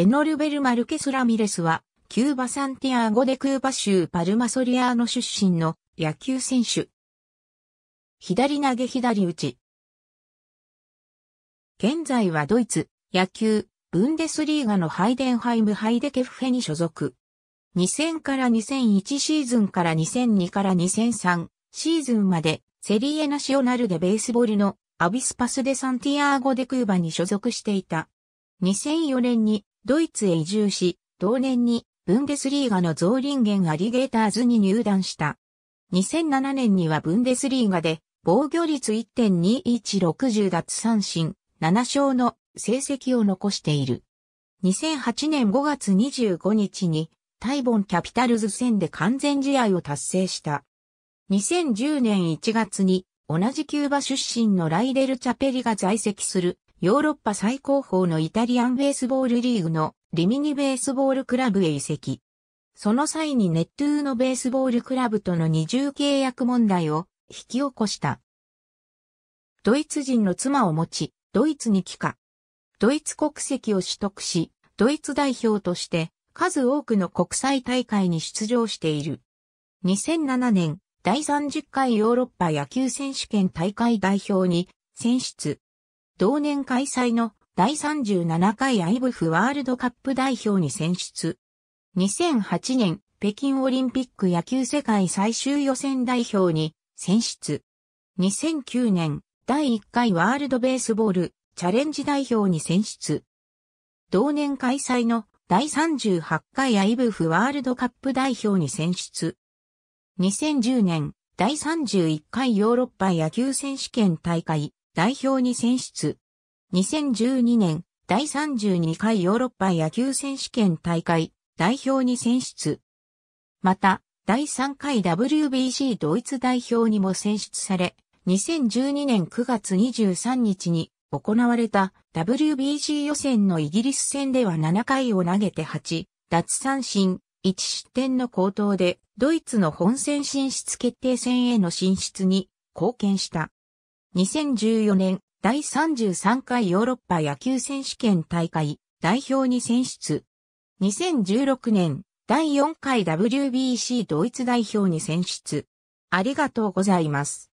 エノルベル・マルケス・ラミレスは、キューバ・サンティアーゴ・デ・クーバ州パルマソリアーノ出身の野球選手。左投げ左打ち。現在はドイツ、野球、ブンデスリーガのハイデンハイム・ハイデケフヘに所属。2000から2001シーズンから2002から2003シーズンまでセリエナシオナルでベースボールのアビスパス・デ・サンティアーゴ・デ・クーバに所属していた。2004年にドイツへ移住し、同年にブンデスリーガのゾーリンゲンアリゲーターズに入団した。2007年にはブンデスリーガで防御率1.2160奪三振、7勝の成績を残している。2008年5月25日にタイボンキャピタルズ戦で完全試合を達成した。2010年1月に同じキューバ出身のライデル・チャペリが在籍するヨーロッパ最高峰のイタリアンベースボールリーグのリミニベースボールクラブへ移籍。その際にネットゥーのベースボールクラブとの二重契約問題を引き起こした。ドイツ人の妻を持ち、ドイツに帰化。ドイツ国籍を取得し、ドイツ代表として数多くの国際大会に出場している。2007年、第30回ヨーロッパ野球選手権大会代表に選出。同年開催の第37回 IBF ワールドカップ代表に選出。2008年北京オリンピック野球世界最終予選代表に選出。2009年第1回ワールドベースボールチャレンジ代表に選出。同年開催の第38回 IBF ワールドカップ代表に選出。2010年第31回ヨーロッパ野球選手権大会代表に選出。2012年、第32回ヨーロッパ野球選手権大会、代表に選出。また、第3回 WBC ドイツ代表にも選出され、2012年9月23日に行われた WBC 予選のイギリス戦では7回を投げて8、奪三振、1失点の高騰で、ドイツの本戦進出決定戦への進出に貢献した。2014年第33回ヨーロッパ野球選手権大会代表に選出。2016年第4回 WBC ドイツ代表に選出。ありがとうございます。